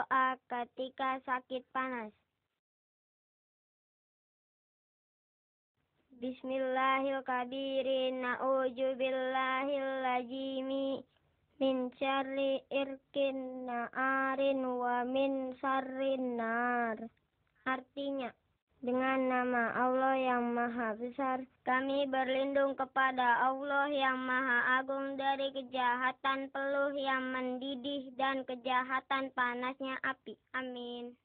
Doa ketika sakit panas. Bismillahirrahmanirrahim. lajimi min syarri irkin na'arin wa min syarrin nar. Artinya, dengan nama Allah Maha Besar. Kami berlindung kepada Allah yang Maha Agung dari kejahatan peluh yang mendidih dan kejahatan panasnya api. Amin.